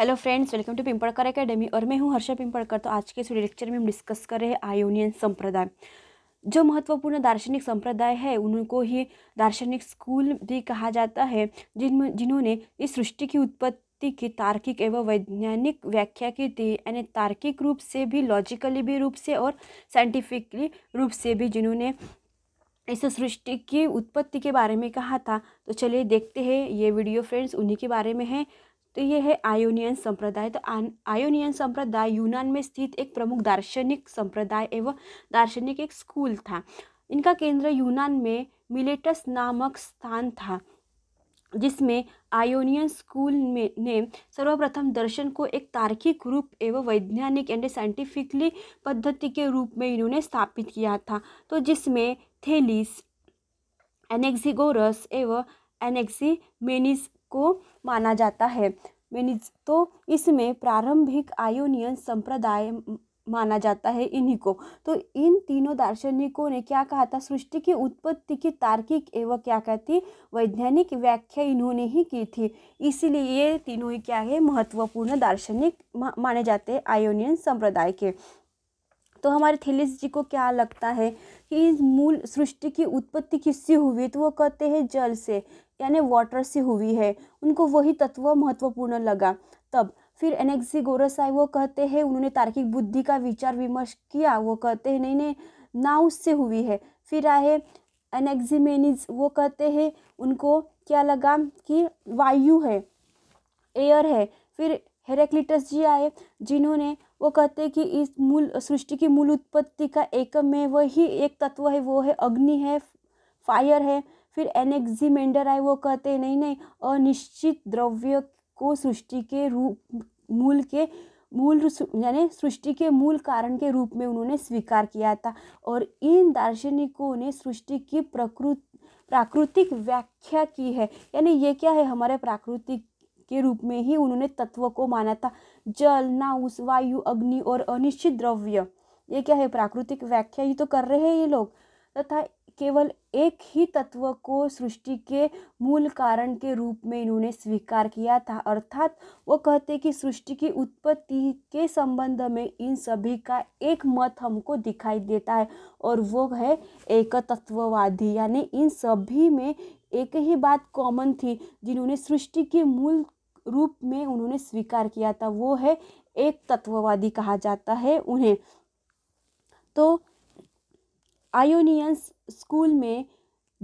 hello friends welcome to Pimpadkar academy और मैं हूँ हर्षा पिंपड़कर तो आज के इस लेक्चर में हम डिस्कस कर रहे हैं आयोनियन संप्रदाय जो महत्वपूर्ण दार्शनिक संप्रदाय है उनको ही दार्शनिक स्कूल भी कहा जाता है जिन जिन्होंने इस सृष्टि की उत्पत्ति की तार्किक एवं वैज्ञानिक व्याख्या की थी यानी तार्किक रूप से भी लॉजिकली भी रूप से और साइंटिफिकली रूप से भी जिन्होंने इस सृष्टि की उत्पत्ति के बारे में कहा था तो चलिए देखते हैं ये वीडियो फ्रेंड्स उन्हीं के बारे में है तो ये है आयोनियन संप्रदाय तो आयोनियन संप्रदाय यूनान में स्थित एक प्रमुख दार्शनिक संप्रदाय एवं दार्शनिक एक स्कूल था इनका केंद्र यूनान में मिलेटस नामक स्थान था जिसमें आयोनियन स्कूल में ने सर्वप्रथम दर्शन को एक तार्किक रूप एवं वैज्ञानिक एंड साइंटिफिकली पद्धति के रूप में इन्होंने स्थापित किया था तो जिसमें थेलिस एनेक्सिगोरस एवं एनेक्सी मेनिस को माना जाता है मेनिज तो इसमें प्रारंभिक आयोनियन संप्रदाय माना जाता है इन्हीं को तो इन तीनों दार्शनिकों ने क्या कहा था सृष्टि की उत्पत्ति की तार्किक एवं क्या कहती वैज्ञानिक व्याख्या इन्होंने ही की थी इसीलिए ये तीनों ही क्या है महत्वपूर्ण दार्शनिक माने जाते हैं आयोनियन संप्रदाय के तो हमारे थेलिस जी को क्या लगता है कि इस मूल सृष्टि की उत्पत्ति किससे हुई तो वो कहते हैं जल से यानी वाटर से हुई है उनको वही तत्व महत्वपूर्ण लगा तब फिर एनेक्सी गोरसाई वो कहते हैं उन्होंने तार्किक बुद्धि का विचार विमर्श किया वो कहते हैं नहीं नहीं ना उससे हुई है फिर आए एनेक्सीमेनिज वो कहते हैं उनको क्या लगा कि वायु है एयर है फिर हेरेक्लिटस जी आए जिन्होंने वो कहते हैं कि इस मूल सृष्टि की मूल उत्पत्ति का एकम में वही एक तत्व है वो है अग्नि है फायर है फिर एनेक्जीमेंडर आए वो कहते नहीं नहीं अनिश्चित द्रव्य को सृष्टि के रूप मूल के मूल यानी सृष्टि के मूल कारण के रूप में उन्होंने स्वीकार किया था और इन दार्शनिकों ने सृष्टि की प्रकृति प्राकृतिक व्याख्या की है यानी ये क्या है हमारे प्राकृतिक के रूप में ही उन्होंने तत्व को माना था जल नाउस वायु अग्नि और अनिश्चित द्रव्य ये क्या है प्राकृतिक व्याख्या ही तो कर रहे हैं ये लोग तथा केवल एक ही तत्व को सृष्टि के मूल कारण के रूप में इन्होंने स्वीकार किया था अर्थात वो कहते कि सृष्टि की उत्पत्ति के संबंध में इन सभी का एक मत हमको दिखाई देता है और वो है एक तत्ववादी यानी इन सभी में एक ही बात कॉमन थी जिन्होंने सृष्टि के मूल रूप में उन्होंने स्वीकार किया था वो है एक तत्ववादी कहा जाता है उन्हें तो आयोनियंस स्कूल में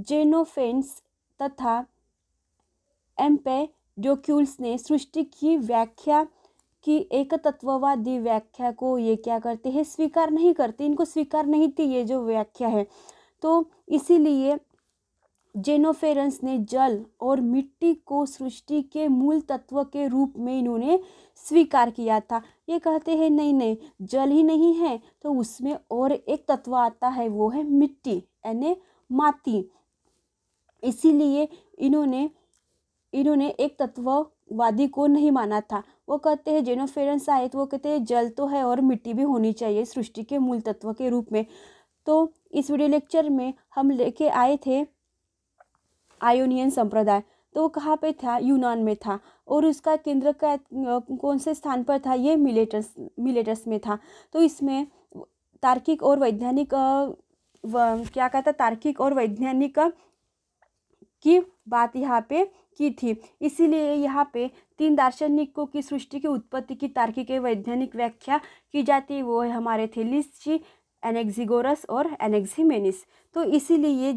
जेनोफेंस तथा एम्पेडोक्यूल्स ने सृष्टि की व्याख्या की एक तत्ववादी व्याख्या को ये क्या करते हैं स्वीकार नहीं करते इनको स्वीकार नहीं थी ये जो व्याख्या है तो इसीलिए जेनोफेरेंस ने जल और मिट्टी को सृष्टि के मूल तत्व के रूप में इन्होंने स्वीकार किया था ये कहते हैं नहीं नहीं जल ही नहीं है तो उसमें और एक तत्व आता है वो है मिट्टी यानी माती इसीलिए इन्होंने इन्होंने एक तत्ववादी को नहीं माना था वो कहते हैं जेनोफेरेंस आए तो वो कहते हैं जल तो है और मिट्टी भी होनी चाहिए सृष्टि के मूल तत्व के रूप में तो इस वीडियो लेक्चर में हम लेके आए थे आयोनियन संप्रदाय तो वो कहाँ पे था यूनान में था और उसका केंद्र का कौन से स्थान पर था ये मिलेटस मिलेटस में था तो इसमें तार्किक और वैज्ञानिक क्या कहता तार्किक और वैज्ञानिक की बात यहाँ पे की थी इसीलिए यहाँ पे तीन दार्शनिकों की सृष्टि की उत्पत्ति की तार्किक वैज्ञानिक व्याख्या की जाती वो हमारे थे जी एनेक्सिगोरस और एनेक्जीमेनिस तो इसीलिए ये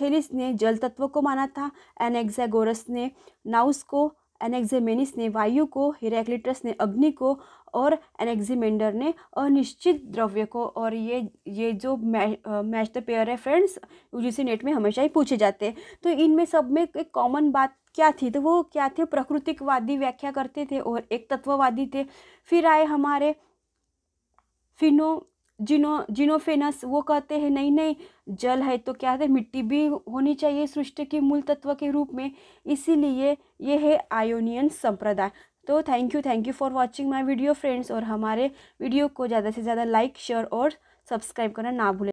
थेलिस ने जल तत्व को माना था एनेक्जेगोरस ने नाउस को एनेक्जेमेनिस ने वायु को हिरेक्लिटस ने अग्नि को और एनेक्जिमेंडर ने अनिश्चित द्रव्य को और ये ये जो मैच द पेयर है फ्रेंड्स यूजीसी नेट में हमेशा ही पूछे जाते हैं तो इनमें सब में एक कॉमन बात क्या थी तो वो क्या थे प्रकृतिकवादी व्याख्या करते थे और एक तत्ववादी थे फिर आए हमारे फिनो जिनो जिनोफेनस वो कहते हैं नहीं नहीं जल है तो क्या है मिट्टी भी होनी चाहिए सृष्टि के मूल तत्व के रूप में इसीलिए ये है आयोनियन संप्रदाय तो thank you thank you for watching my video friends और हमारे वीडियो को ज़्यादा से ज़्यादा लाइक शेयर और सब्सक्राइब करना ना भूलें